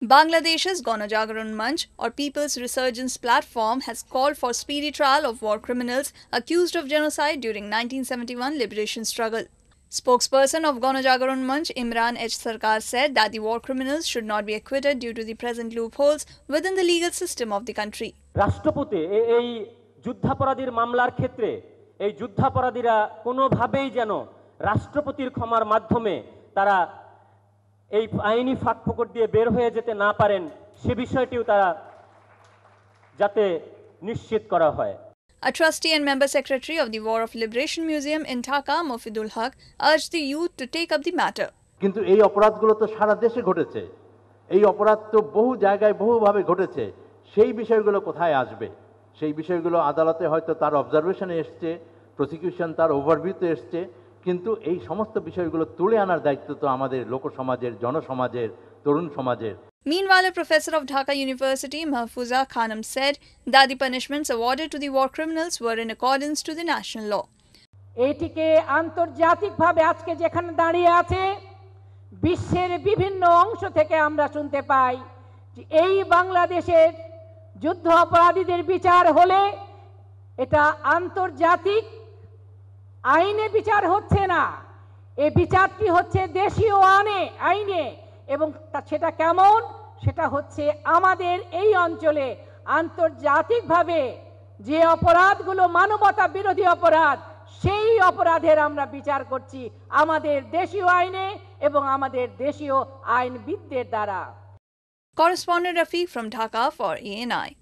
Bangladesh's Gonajagaran Manch or People's Resurgence Platform has called for speedy trial of war criminals accused of genocide during 1971 liberation struggle. Spokesperson of Gonajagaran Manch Imran H Sarkar said that the war criminals should not be acquitted due to the present loopholes within the legal system of the country. রাষ্ট্রপতি এই যুদ্ধাপরাধীর মামলার ক্ষেত্রে এই যুদ্ধাপরাধীরা কোনোভাবেই যেন রাষ্ট্রপতির ক্ষমার মাধ্যমে তারা এই আইনি ফাঁক দিয়ে বের হয়ে যেতে না পারেন সে বিষয়টিও তারা যাতে নিশ্চিত করা হয় A trustee and member secretary of the War of Liberation Museum in Dhaka, Mofidul Haq, urged the youth to take up the matter. কিন্তু এই অপরাধগুলো তো সারা দেশে ঘটেছে এই অপরাধ তো বহু জায়গায় বহুভাবে ঘটেছে সেই বিষয়গুলো কোথায় আসবে সেই বিষয়গুলো আদালতে হয়তো তার অবজারভেশনে এসছে প্রসিকিউশন তার ওভারভিউতে এসছে কিন্তু এই সমস্ত বিষয়গুলো তুলে আনার দায়িত্ব তো আমাদের লোকসমাজের জনসমাজের তরুণ সমাজের Meanwhile, a professor of Dhaka University, Mahfuza Khanam, said that the punishments awarded to the war criminals were in accordance to the national law. এটিকে আন্তর্জাতিকভাবে আজকে যেখানে দাঁড়িয়ে আছে বিশ্বের বিভিন্ন অংশ থেকে আমরা শুনতে পাই যে এই বাংলাদেশের যুদ্ধ অপরাধীদের বিচার হলে এটা আন্তর্জাতিক আইনে বিচার হচ্ছে না এ বিচারটি হচ্ছে দেশীয় আনে আইনে এবং সেটা কেমন সেটা হচ্ছে আমাদের এই অঞ্চলে আন্তর্জাতিকভাবে যে অপরাধগুলো মানবতা বিরোধী অপরাধ সেই অপরাধের আমরা বিচার করছি আমাদের দেশীয় আইনে এবং আমাদের দেশীয় আইনবিদদের দ্বারা correspondent Rafiq from Dhaka for ENI.